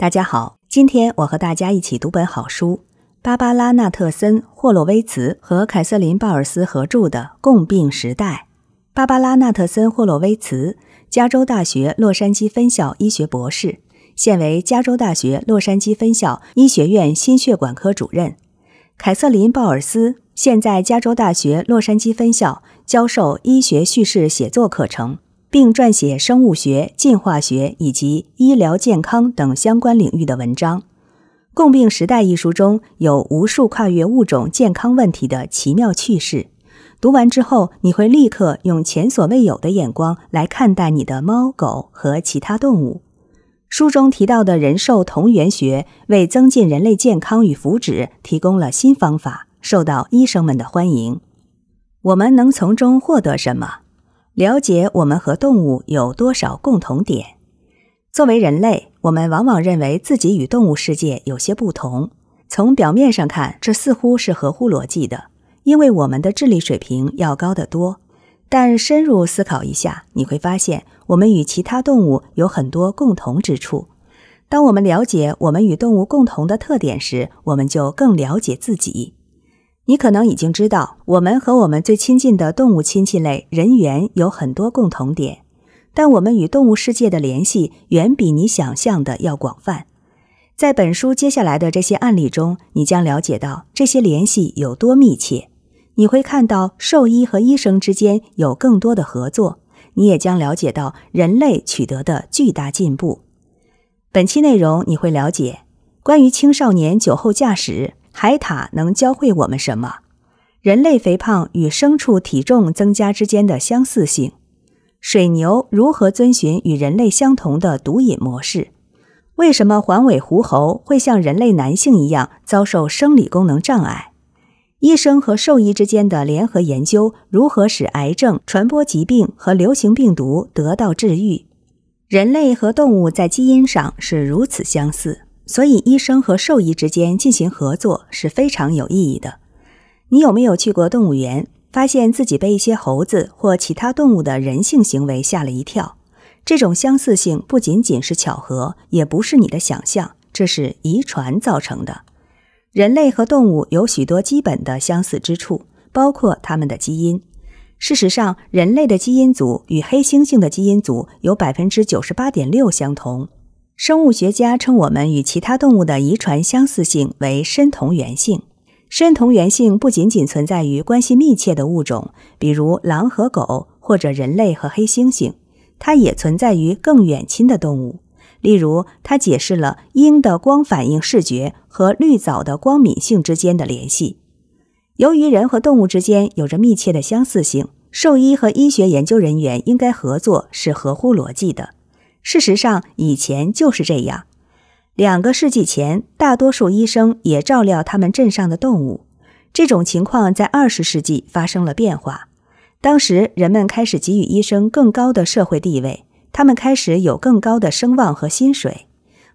大家好，今天我和大家一起读本好书，芭芭拉·纳特森·霍洛威茨和凯瑟琳·鲍尔斯合著的《共病时代》。芭芭拉·纳特森·霍洛威茨，加州大学洛杉矶分校医学博士，现为加州大学洛杉矶分校医学院心血管科主任。凯瑟琳·鲍尔斯现在加州大学洛杉矶分校教授医学叙事写作课程。并撰写生物学、进化学以及医疗健康等相关领域的文章，《共病时代》一书中有无数跨越物种健康问题的奇妙趣事。读完之后，你会立刻用前所未有的眼光来看待你的猫狗和其他动物。书中提到的人兽同源学，为增进人类健康与福祉提供了新方法，受到医生们的欢迎。我们能从中获得什么？了解我们和动物有多少共同点。作为人类，我们往往认为自己与动物世界有些不同。从表面上看，这似乎是合乎逻辑的，因为我们的智力水平要高得多。但深入思考一下，你会发现我们与其他动物有很多共同之处。当我们了解我们与动物共同的特点时，我们就更了解自己。你可能已经知道，我们和我们最亲近的动物亲戚类人猿有很多共同点，但我们与动物世界的联系远比你想象的要广泛。在本书接下来的这些案例中，你将了解到这些联系有多密切。你会看到兽医和医生之间有更多的合作，你也将了解到人类取得的巨大进步。本期内容你会了解关于青少年酒后驾驶。海獭能教会我们什么？人类肥胖与牲畜体重增加之间的相似性？水牛如何遵循与人类相同的毒瘾模式？为什么环尾狐猴会像人类男性一样遭受生理功能障碍？医生和兽医之间的联合研究如何使癌症、传播疾病和流行病毒得到治愈？人类和动物在基因上是如此相似。所以，医生和兽医之间进行合作是非常有意义的。你有没有去过动物园，发现自己被一些猴子或其他动物的人性行为吓了一跳？这种相似性不仅仅是巧合，也不是你的想象，这是遗传造成的。人类和动物有许多基本的相似之处，包括它们的基因。事实上，人类的基因组与黑猩猩的基因组有百分之九十八点六相同。生物学家称我们与其他动物的遗传相似性为“深同源性”。深同源性不仅仅存在于关系密切的物种，比如狼和狗，或者人类和黑猩猩，它也存在于更远亲的动物。例如，它解释了鹰的光反应视觉和绿藻的光敏性之间的联系。由于人和动物之间有着密切的相似性，兽医和医学研究人员应该合作是合乎逻辑的。事实上，以前就是这样。两个世纪前，大多数医生也照料他们镇上的动物。这种情况在二十世纪发生了变化。当时，人们开始给予医生更高的社会地位，他们开始有更高的声望和薪水。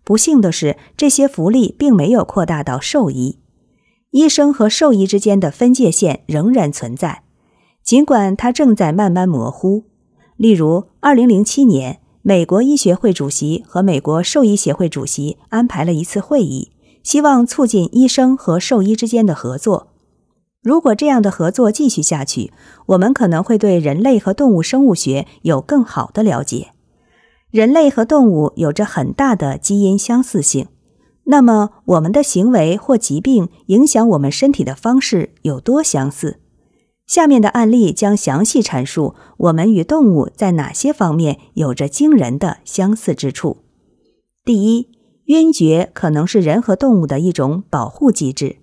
不幸的是，这些福利并没有扩大到兽医。医生和兽医之间的分界线仍然存在，尽管它正在慢慢模糊。例如，二零零七年。美国医学会主席和美国兽医协会主席安排了一次会议，希望促进医生和兽医之间的合作。如果这样的合作继续下去，我们可能会对人类和动物生物学有更好的了解。人类和动物有着很大的基因相似性，那么我们的行为或疾病影响我们身体的方式有多相似？下面的案例将详细阐述我们与动物在哪些方面有着惊人的相似之处。第一，晕厥可能是人和动物的一种保护机制。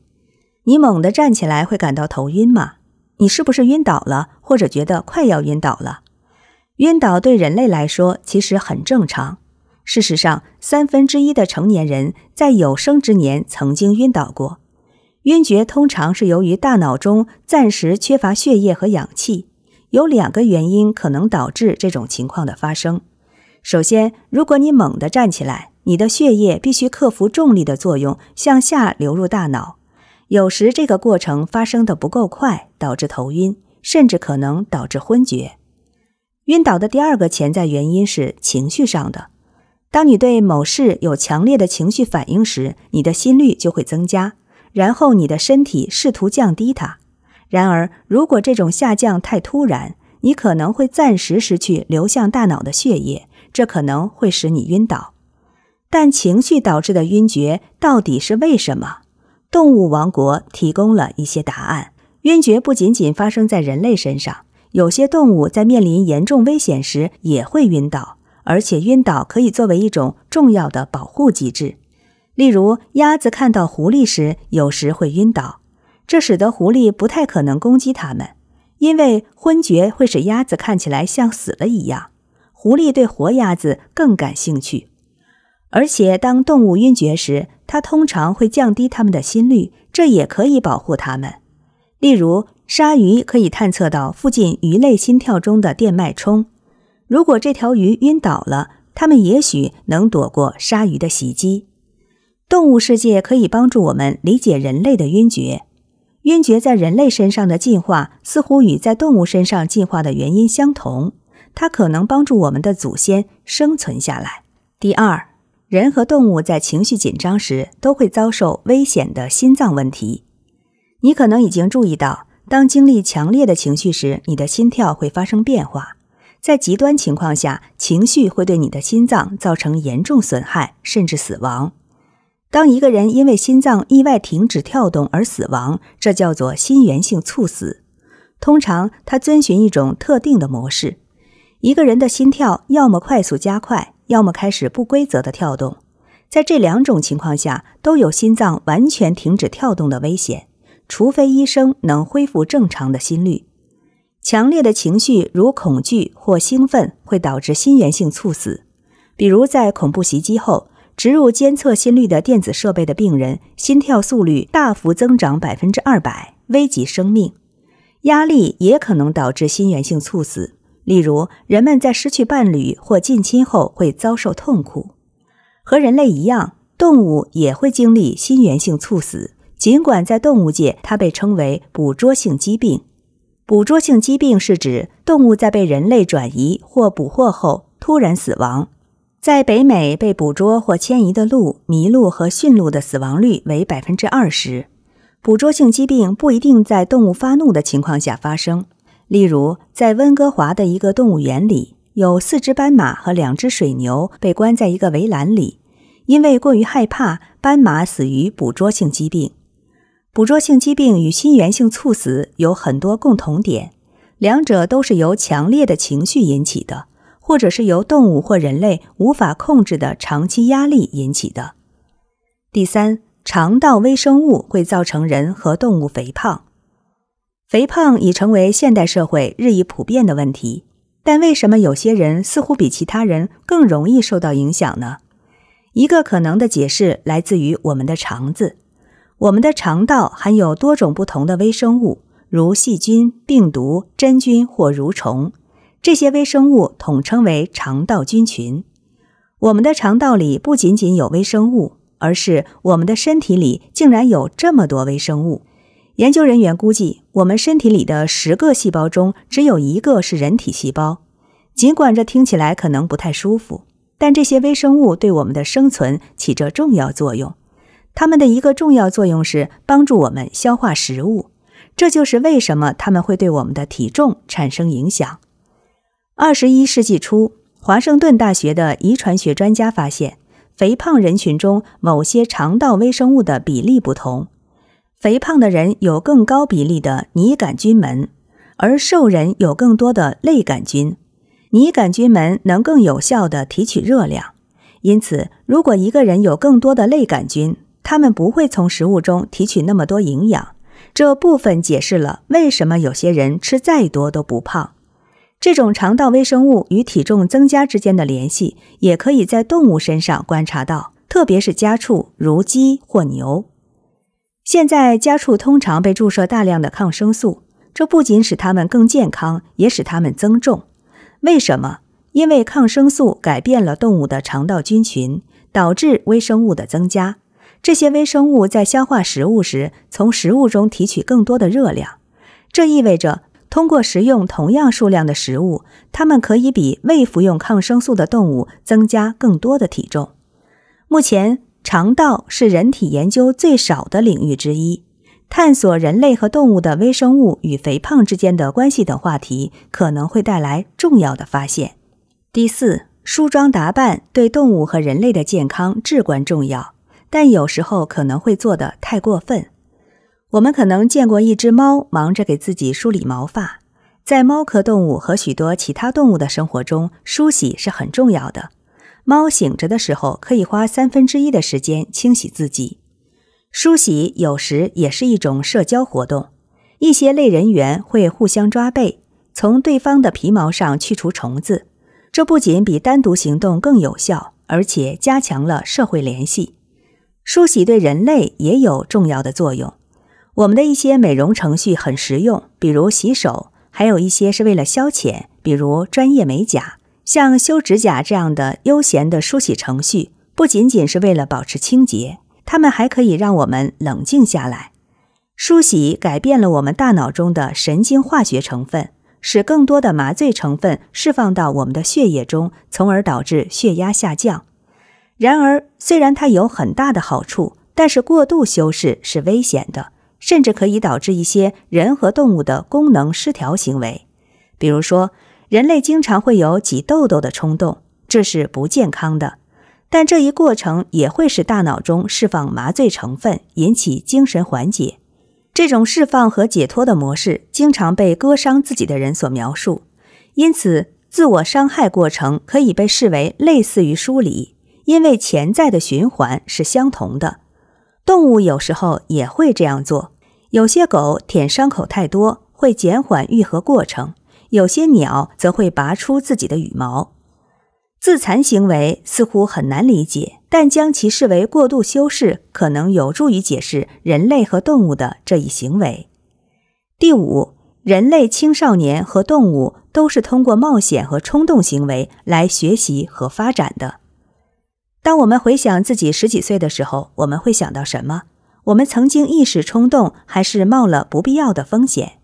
你猛地站起来会感到头晕吗？你是不是晕倒了，或者觉得快要晕倒了？晕倒对人类来说其实很正常。事实上，三分之一的成年人在有生之年曾经晕倒过。晕厥通常是由于大脑中暂时缺乏血液和氧气。有两个原因可能导致这种情况的发生。首先，如果你猛地站起来，你的血液必须克服重力的作用向下流入大脑。有时这个过程发生的不够快，导致头晕，甚至可能导致昏厥。晕倒的第二个潜在原因是情绪上的。当你对某事有强烈的情绪反应时，你的心率就会增加。然后你的身体试图降低它，然而如果这种下降太突然，你可能会暂时失去流向大脑的血液，这可能会使你晕倒。但情绪导致的晕厥到底是为什么？动物王国提供了一些答案。晕厥不仅仅发生在人类身上，有些动物在面临严重危险时也会晕倒，而且晕倒可以作为一种重要的保护机制。例如，鸭子看到狐狸时，有时会晕倒，这使得狐狸不太可能攻击它们，因为昏厥会使鸭子看起来像死了一样。狐狸对活鸭子更感兴趣，而且当动物晕厥时，它通常会降低它们的心率，这也可以保护它们。例如，鲨鱼可以探测到附近鱼类心跳中的电脉冲，如果这条鱼晕倒了，它们也许能躲过鲨鱼的袭击。动物世界可以帮助我们理解人类的晕厥。晕厥在人类身上的进化似乎与在动物身上进化的原因相同。它可能帮助我们的祖先生存下来。第二，人和动物在情绪紧张时都会遭受危险的心脏问题。你可能已经注意到，当经历强烈的情绪时，你的心跳会发生变化。在极端情况下，情绪会对你的心脏造成严重损害，甚至死亡。当一个人因为心脏意外停止跳动而死亡，这叫做心源性猝死。通常，它遵循一种特定的模式：一个人的心跳要么快速加快，要么开始不规则的跳动。在这两种情况下，都有心脏完全停止跳动的危险，除非医生能恢复正常的心率。强烈的情绪，如恐惧或兴奋，会导致心源性猝死，比如在恐怖袭击后。植入监测心率的电子设备的病人，心跳速率大幅增长百分之二百，危及生命。压力也可能导致心源性猝死，例如人们在失去伴侣或近亲后会遭受痛苦。和人类一样，动物也会经历心源性猝死，尽管在动物界，它被称为捕捉性疾病。捕捉性疾病是指动物在被人类转移或捕获后突然死亡。在北美被捕捉或迁移的鹿、麋鹿和驯鹿的死亡率为百分之二十。捕捉性疾病不一定在动物发怒的情况下发生。例如，在温哥华的一个动物园里，有四只斑马和两只水牛被关在一个围栏里，因为过于害怕，斑马死于捕捉性疾病。捕捉性疾病与心源性猝死有很多共同点，两者都是由强烈的情绪引起的。或者是由动物或人类无法控制的长期压力引起的。第三，肠道微生物会造成人和动物肥胖。肥胖已成为现代社会日益普遍的问题，但为什么有些人似乎比其他人更容易受到影响呢？一个可能的解释来自于我们的肠子。我们的肠道含有多种不同的微生物，如细菌、病毒、真菌或蠕虫。这些微生物统称为肠道菌群。我们的肠道里不仅仅有微生物，而是我们的身体里竟然有这么多微生物。研究人员估计，我们身体里的十个细胞中只有一个是人体细胞。尽管这听起来可能不太舒服，但这些微生物对我们的生存起着重要作用。它们的一个重要作用是帮助我们消化食物，这就是为什么它们会对我们的体重产生影响。二十一世纪初，华盛顿大学的遗传学专家发现，肥胖人群中某些肠道微生物的比例不同。肥胖的人有更高比例的拟杆菌门，而瘦人有更多的类杆菌。拟杆菌门能更有效的提取热量，因此，如果一个人有更多的类杆菌，他们不会从食物中提取那么多营养。这部分解释了为什么有些人吃再多都不胖。这种肠道微生物与体重增加之间的联系，也可以在动物身上观察到，特别是家畜，如鸡或牛。现在，家畜通常被注射大量的抗生素，这不仅使它们更健康，也使它们增重。为什么？因为抗生素改变了动物的肠道菌群，导致微生物的增加。这些微生物在消化食物时，从食物中提取更多的热量，这意味着。通过食用同样数量的食物，它们可以比未服用抗生素的动物增加更多的体重。目前，肠道是人体研究最少的领域之一。探索人类和动物的微生物与肥胖之间的关系等话题，可能会带来重要的发现。第四，梳妆打扮对动物和人类的健康至关重要，但有时候可能会做得太过分。我们可能见过一只猫忙着给自己梳理毛发，在猫科动物和许多其他动物的生活中，梳洗是很重要的。猫醒着的时候可以花三分之一的时间清洗自己。梳洗有时也是一种社交活动，一些类人猿会互相抓背，从对方的皮毛上去除虫子。这不仅比单独行动更有效，而且加强了社会联系。梳洗对人类也有重要的作用。我们的一些美容程序很实用，比如洗手，还有一些是为了消遣，比如专业美甲。像修指甲这样的悠闲的梳洗程序，不仅仅是为了保持清洁，它们还可以让我们冷静下来。梳洗改变了我们大脑中的神经化学成分，使更多的麻醉成分释放到我们的血液中，从而导致血压下降。然而，虽然它有很大的好处，但是过度修饰是危险的。甚至可以导致一些人和动物的功能失调行为，比如说，人类经常会有挤痘痘的冲动，这是不健康的。但这一过程也会使大脑中释放麻醉成分，引起精神缓解。这种释放和解脱的模式，经常被割伤自己的人所描述。因此，自我伤害过程可以被视为类似于梳理，因为潜在的循环是相同的。动物有时候也会这样做。有些狗舔伤口太多，会减缓愈合过程；有些鸟则会拔出自己的羽毛。自残行为似乎很难理解，但将其视为过度修饰，可能有助于解释人类和动物的这一行为。第五，人类青少年和动物都是通过冒险和冲动行为来学习和发展的。当我们回想自己十几岁的时候，我们会想到什么？我们曾经一时冲动，还是冒了不必要的风险。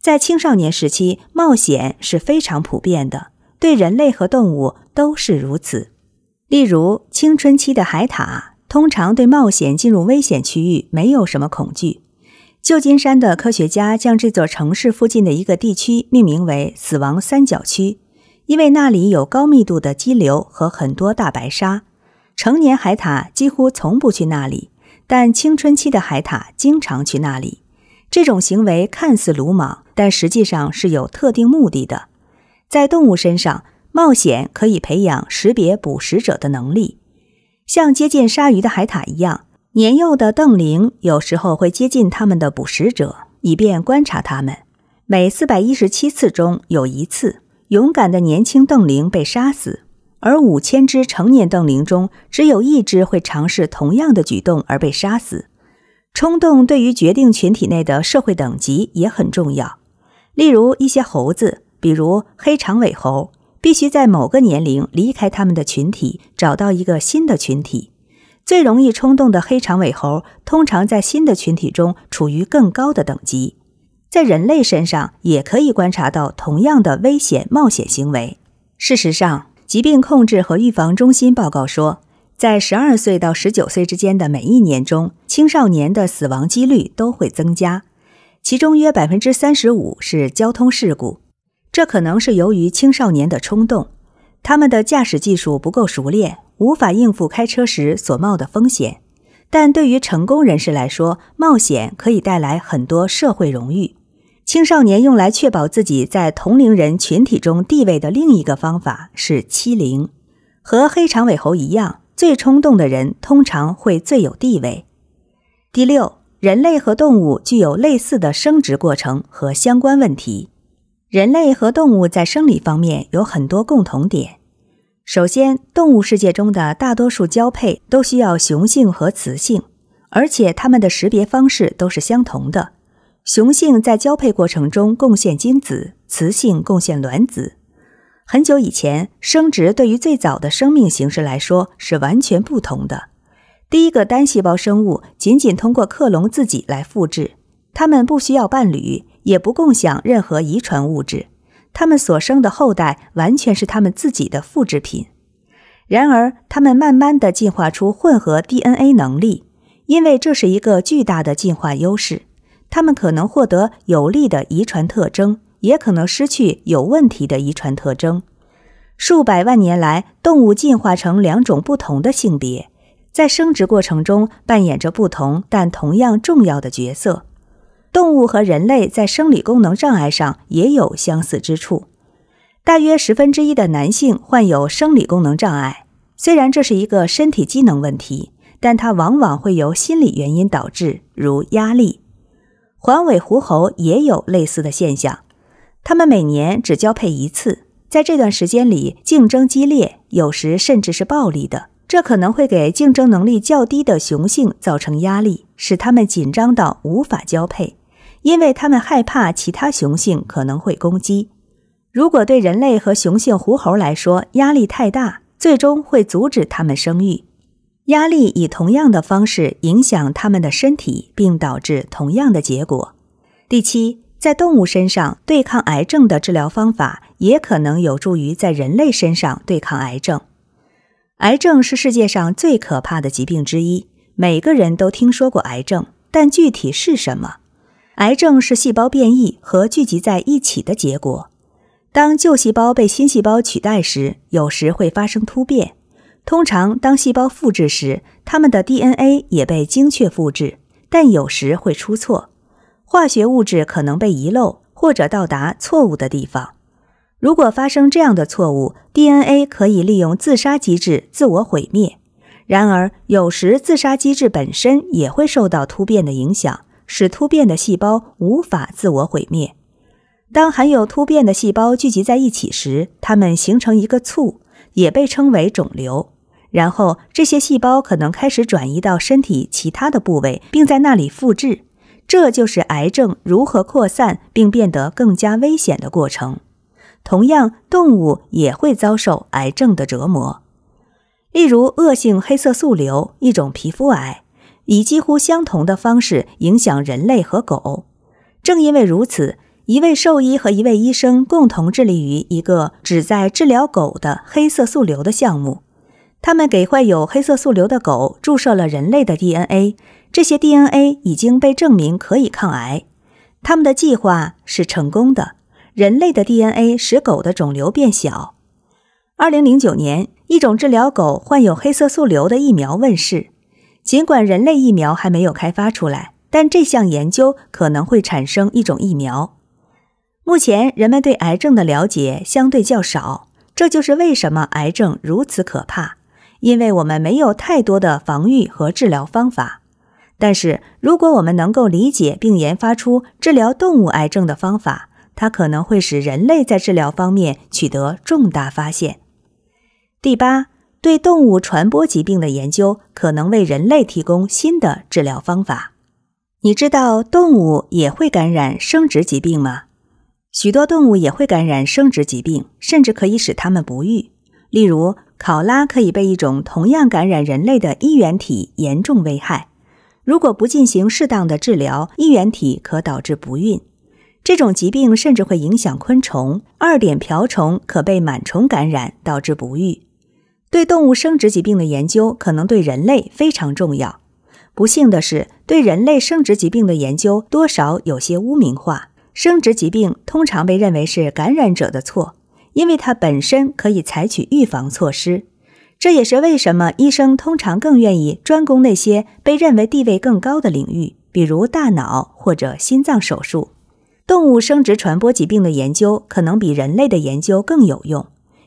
在青少年时期，冒险是非常普遍的，对人类和动物都是如此。例如，青春期的海獭通常对冒险进入危险区域没有什么恐惧。旧金山的科学家将这座城市附近的一个地区命名为“死亡三角区”，因为那里有高密度的激流和很多大白鲨。成年海獭几乎从不去那里。但青春期的海獭经常去那里，这种行为看似鲁莽，但实际上是有特定目的的。在动物身上，冒险可以培养识别捕食者的能力。像接近鲨鱼的海獭一样，年幼的邓羚有时候会接近它们的捕食者，以便观察它们。每四百一十七次中有一次，勇敢的年轻邓羚被杀死。而五千只成年瞪羚中，只有一只会尝试同样的举动而被杀死。冲动对于决定群体内的社会等级也很重要。例如，一些猴子，比如黑长尾猴，必须在某个年龄离开他们的群体，找到一个新的群体。最容易冲动的黑长尾猴通常在新的群体中处于更高的等级。在人类身上也可以观察到同样的危险冒险行为。事实上。疾病控制和预防中心报告说，在十二岁到十九岁之间的每一年中，青少年的死亡几率都会增加，其中约百分之三十五是交通事故。这可能是由于青少年的冲动，他们的驾驶技术不够熟练，无法应付开车时所冒的风险。但对于成功人士来说，冒险可以带来很多社会荣誉。青少年用来确保自己在同龄人群体中地位的另一个方法是欺凌。和黑长尾猴一样，最冲动的人通常会最有地位。第六，人类和动物具有类似的生殖过程和相关问题。人类和动物在生理方面有很多共同点。首先，动物世界中的大多数交配都需要雄性和雌性，而且它们的识别方式都是相同的。雄性在交配过程中贡献精子，雌性贡献卵子。很久以前，生殖对于最早的生命形式来说是完全不同的。第一个单细胞生物仅仅通过克隆自己来复制，它们不需要伴侣，也不共享任何遗传物质，它们所生的后代完全是它们自己的复制品。然而，它们慢慢的进化出混合 DNA 能力，因为这是一个巨大的进化优势。他们可能获得有利的遗传特征，也可能失去有问题的遗传特征。数百万年来，动物进化成两种不同的性别，在生殖过程中扮演着不同但同样重要的角色。动物和人类在生理功能障碍上也有相似之处。大约十分之一的男性患有生理功能障碍，虽然这是一个身体机能问题，但它往往会由心理原因导致，如压力。环尾狐猴也有类似的现象，它们每年只交配一次，在这段时间里竞争激烈，有时甚至是暴力的。这可能会给竞争能力较低的雄性造成压力，使它们紧张到无法交配，因为他们害怕其他雄性可能会攻击。如果对人类和雄性狐猴来说压力太大，最终会阻止它们生育。压力以同样的方式影响他们的身体，并导致同样的结果。第七，在动物身上对抗癌症的治疗方法也可能有助于在人类身上对抗癌症。癌症是世界上最可怕的疾病之一，每个人都听说过癌症，但具体是什么？癌症是细胞变异和聚集在一起的结果。当旧细胞被新细胞取代时，有时会发生突变。通常，当细胞复制时，它们的 DNA 也被精确复制，但有时会出错。化学物质可能被遗漏或者到达错误的地方。如果发生这样的错误，DNA 可以利用自杀机制自我毁灭。然而，有时自杀机制本身也会受到突变的影响，使突变的细胞无法自我毁灭。当含有突变的细胞聚集在一起时，它们形成一个簇，也被称为肿瘤。然后，这些细胞可能开始转移到身体其他的部位，并在那里复制。这就是癌症如何扩散并变得更加危险的过程。同样，动物也会遭受癌症的折磨。例如，恶性黑色素瘤，一种皮肤癌，以几乎相同的方式影响人类和狗。正因为如此，一位兽医和一位医生共同致力于一个旨在治疗狗的黑色素瘤的项目。他们给患有黑色素瘤的狗注射了人类的 DNA，这些 DNA 已经被证明可以抗癌。他们的计划是成功的，人类的 DNA 使狗的肿瘤变小。二零零九年，一种治疗狗患有黑色素瘤的疫苗问世。尽管人类疫苗还没有开发出来，但这项研究可能会产生一种疫苗。目前人们对癌症的了解相对较少，这就是为什么癌症如此可怕。因为我们没有太多的防御和治疗方法，但是如果我们能够理解并研发出治疗动物癌症的方法，它可能会使人类在治疗方面取得重大发现。第八，对动物传播疾病的研究可能为人类提供新的治疗方法。你知道动物也会感染生殖疾病吗？许多动物也会感染生殖疾病，甚至可以使它们不育。例如，考拉可以被一种同样感染人类的衣原体严重危害，如果不进行适当的治疗，衣原体可导致不孕。这种疾病甚至会影响昆虫，二点瓢虫可被螨虫感染导致不育。对动物生殖疾病的研究可能对人类非常重要。不幸的是，对人类生殖疾病的研究多少有些污名化，生殖疾病通常被认为是感染者的错。因为它本身可以采取预防措施，这也是为什么医生通常更愿意专攻那些被认为地位更高的领域，比如大脑或者心脏手术。动物生殖传播疾病的研究可能比人类的研究更有用，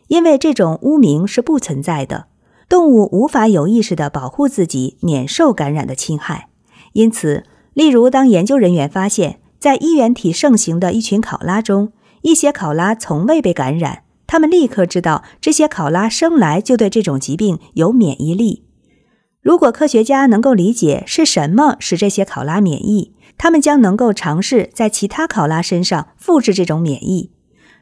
因为这种污名是不存在的。动物无法有意识地保护自己免受感染的侵害，因此，例如当研究人员发现，在衣原体盛行的一群考拉中。一些考拉从未被感染，他们立刻知道这些考拉生来就对这种疾病有免疫力。如果科学家能够理解是什么使这些考拉免疫，他们将能够尝试在其他考拉身上复制这种免疫。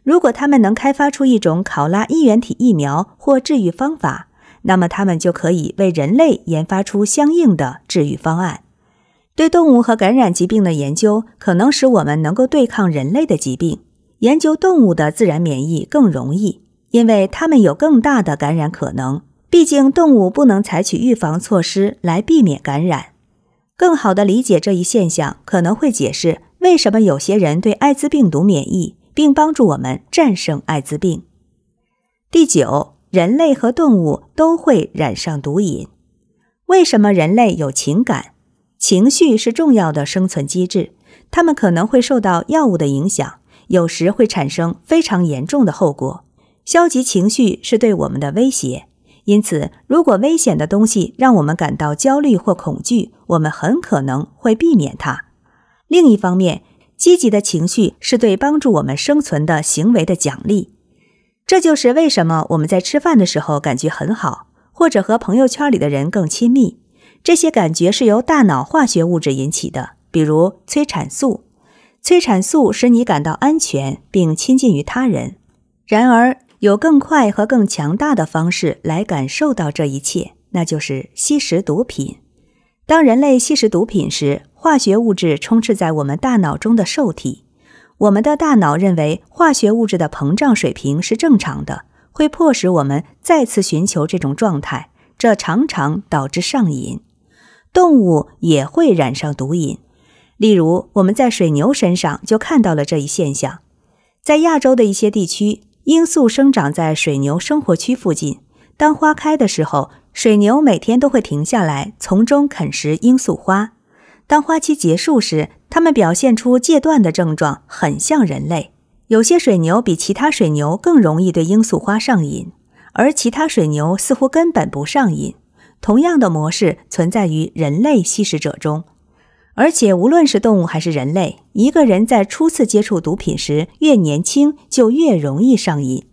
如果他们能开发出一种考拉衣原体疫苗或治愈方法，那么他们就可以为人类研发出相应的治愈方案。对动物和感染疾病的研究，可能使我们能够对抗人类的疾病。研究动物的自然免疫更容易，因为它们有更大的感染可能。毕竟，动物不能采取预防措施来避免感染。更好的理解这一现象，可能会解释为什么有些人对艾滋病毒免疫，并帮助我们战胜艾滋病。第九，人类和动物都会染上毒瘾。为什么人类有情感？情绪是重要的生存机制，它们可能会受到药物的影响。有时会产生非常严重的后果。消极情绪是对我们的威胁，因此，如果危险的东西让我们感到焦虑或恐惧，我们很可能会避免它。另一方面，积极的情绪是对帮助我们生存的行为的奖励。这就是为什么我们在吃饭的时候感觉很好，或者和朋友圈里的人更亲密。这些感觉是由大脑化学物质引起的，比如催产素。催产素使你感到安全并亲近于他人，然而有更快和更强大的方式来感受到这一切，那就是吸食毒品。当人类吸食毒品时，化学物质充斥在我们大脑中的受体，我们的大脑认为化学物质的膨胀水平是正常的，会迫使我们再次寻求这种状态，这常常导致上瘾。动物也会染上毒瘾。例如，我们在水牛身上就看到了这一现象。在亚洲的一些地区，罂粟生长在水牛生活区附近。当花开的时候，水牛每天都会停下来从中啃食罂粟花。当花期结束时，它们表现出戒断的症状，很像人类。有些水牛比其他水牛更容易对罂粟花上瘾，而其他水牛似乎根本不上瘾。同样的模式存在于人类吸食者中。而且，无论是动物还是人类，一个人在初次接触毒品时越年轻，就越容易上瘾。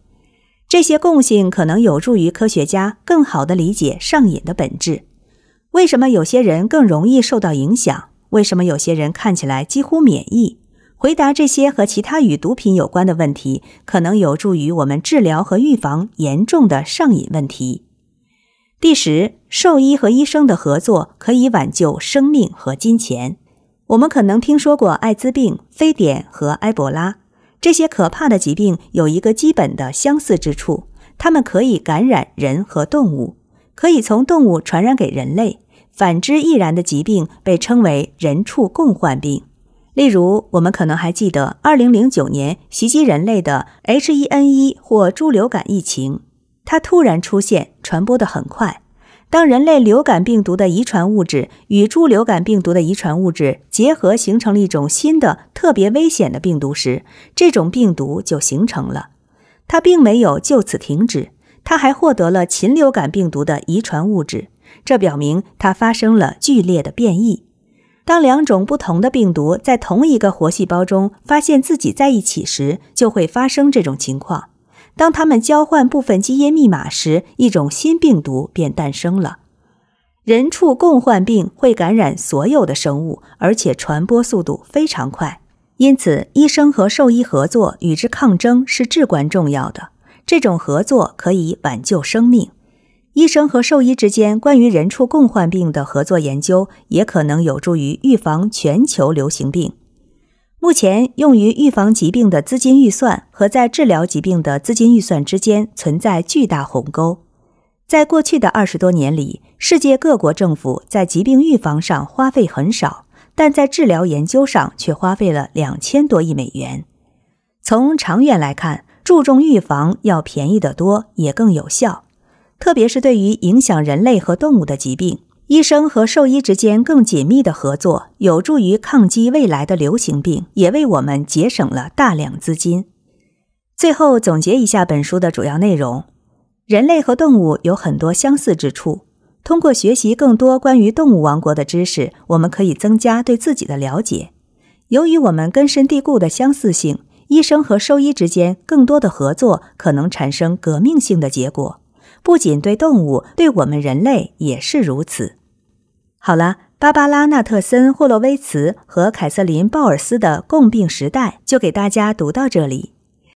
这些共性可能有助于科学家更好地理解上瘾的本质。为什么有些人更容易受到影响？为什么有些人看起来几乎免疫？回答这些和其他与毒品有关的问题，可能有助于我们治疗和预防严重的上瘾问题。第十，兽医和医生的合作可以挽救生命和金钱。我们可能听说过艾滋病、非典和埃博拉这些可怕的疾病，有一个基本的相似之处：它们可以感染人和动物，可以从动物传染给人类。反之，易然的疾病被称为人畜共患病。例如，我们可能还记得2009年袭击人类的 H1N1 或猪流感疫情。它突然出现，传播的很快。当人类流感病毒的遗传物质与猪流感病毒的遗传物质结合，形成了一种新的特别危险的病毒时，这种病毒就形成了。它并没有就此停止，它还获得了禽流感病毒的遗传物质，这表明它发生了剧烈的变异。当两种不同的病毒在同一个活细胞中发现自己在一起时，就会发生这种情况。当它们交换部分基因密码时，一种新病毒便诞生了。人畜共患病会感染所有的生物，而且传播速度非常快，因此医生和兽医合作与之抗争是至关重要的。这种合作可以挽救生命。医生和兽医之间关于人畜共患病的合作研究，也可能有助于预防全球流行病。目前用于预防疾病的资金预算和在治疗疾病的资金预算之间存在巨大鸿沟。在过去的二十多年里，世界各国政府在疾病预防上花费很少，但在治疗研究上却花费了两千多亿美元。从长远来看，注重预防要便宜得多，也更有效，特别是对于影响人类和动物的疾病。医生和兽医之间更紧密的合作，有助于抗击未来的流行病，也为我们节省了大量资金。最后总结一下本书的主要内容：人类和动物有很多相似之处。通过学习更多关于动物王国的知识，我们可以增加对自己的了解。由于我们根深蒂固的相似性，医生和兽医之间更多的合作可能产生革命性的结果。不仅对动物，对我们人类也是如此。好了，芭芭拉·纳特森、霍洛威茨和凯瑟琳·鲍尔斯的《共病时代》就给大家读到这里。